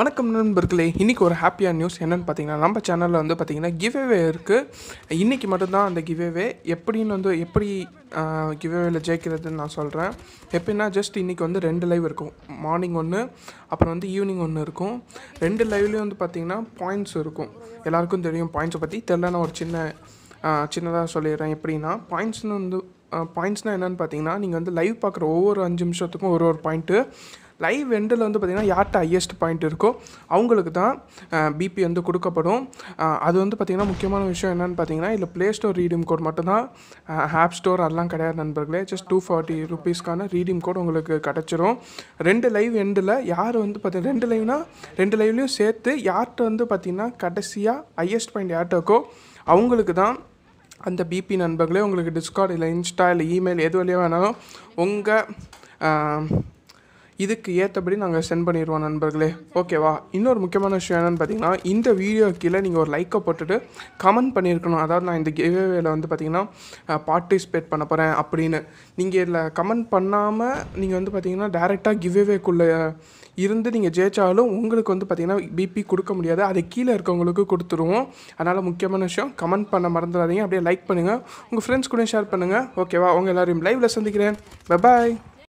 வணக்கம் நண்பர்களே இன்றைக்கி ஒரு ஹாப்பியான நியூஸ் என்னென்னு பார்த்தீங்கன்னா நம்ம சேனலில் வந்து பார்த்திங்கன்னா கிவ்அவே இருக்குது இன்றைக்கி மட்டும்தான் அந்த கிவ்வே எப்படின்னு வந்து எப்படி கிவ்அவேல ஜெயிக்கிறதுன்னு நான் சொல்கிறேன் எப்படின்னா ஜஸ்ட் இன்றைக்கி வந்து ரெண்டு லைவ் இருக்கும் மார்னிங் ஒன்று அப்புறம் வந்து ஈவினிங் ஒன்று இருக்கும் ரெண்டு லைவ்லேயும் வந்து பார்த்திங்கன்னா பாயிண்ட்ஸ் இருக்கும் எல்லாருக்கும் தெரியும் பாயிண்ட்ஸை பற்றி தெரிலன்னா ஒரு சின்ன சின்னதாக சொல்லிடுறேன் எப்படின்னா பாயிண்ட்ஸ்னு வந்து பாயிண்ட்ஸ்னால் என்னென்னு பார்த்தீங்கன்னா நீங்கள் வந்து லைவ் பார்க்குற ஒவ்வொரு அஞ்சு நிமிஷத்துக்கும் ஒரு ஒரு பாயிண்ட்டு லைவ் எண்டில் வந்து பார்த்திங்கன்னா யார்கிட்ட ஹையஸ்ட் பாயிண்ட் இருக்கோ அவங்களுக்கு தான் பிபி வந்து கொடுக்கப்படும் அது வந்து பார்த்திங்கன்னா முக்கியமான விஷயம் என்னென்னு பார்த்தீங்கன்னா இதில் ப்ளே ஸ்டோர் ரீடிம் கோட் மட்டும்தான் ஆப் ஸ்டோர் அதெல்லாம் கிடையாது நண்பர்களே ஜஸ்ட் டூ ஃபார்ட்டி ருபீஸ்க்கான ரீடிம் கோட் உங்களுக்கு கிடச்சிரும் ரெண்டு லைவ் எண்டில் யார் வந்து பார்த்தீங்கன்னா ரெண்டு லைவ்னா ரெண்டு லைவ்லேயும் சேர்த்து யார்கிட்ட வந்து பார்த்திங்கன்னா கடைசியாக ஹையஸ்ட் பாயிண்ட் யார்கிட்ட இருக்கோ அவங்களுக்கு தான் அந்த பிபி நண்பர்களே உங்களுக்கு டிஸ்கார்ட் இல்லை இன்ஸ்டா இல்லை இமெயில் எது வழியாக வேணாலும் உங்கள் இதுக்கு ஏற்றபடி நாங்கள் சென்ட் பண்ணிடுவோம் நண்பர்களே ஓகேவா இன்னொரு முக்கியமான விஷயம் என்னென்னு பார்த்தீங்கன்னா இந்த வீடியோ கீழே நீங்கள் ஒரு லைக்கை போட்டுட்டு கமெண்ட் பண்ணியிருக்கணும் அதாவது நான் இந்த கிவேவேல வந்து பார்த்தீங்கன்னா பார்ட்டிசிபேட் பண்ண போகிறேன் அப்படின்னு நீங்கள் இதில் கமெண்ட் பண்ணாமல் நீங்கள் வந்து பார்த்தீங்கன்னா டேரெக்டாக கிவ்வேவேக்குள்ளே இருந்து நீங்கள் ஜெயிச்சாலும் உங்களுக்கு வந்து பார்த்திங்கன்னா பிபி கொடுக்க முடியாது அது கீழே இருக்கவங்களுக்கு கொடுத்துருவோம் அதனால் முக்கியமான விஷயம் கமெண்ட் பண்ண மறந்துடாதீங்க அப்படியே லைக் பண்ணுங்கள் உங்கள் ஃப்ரெண்ட்ஸ் கூட ஷேர் பண்ணுங்கள் ஓகேவா உங்கள் எல்லோரையும் லைவில் சந்திக்கிறேன் பாய்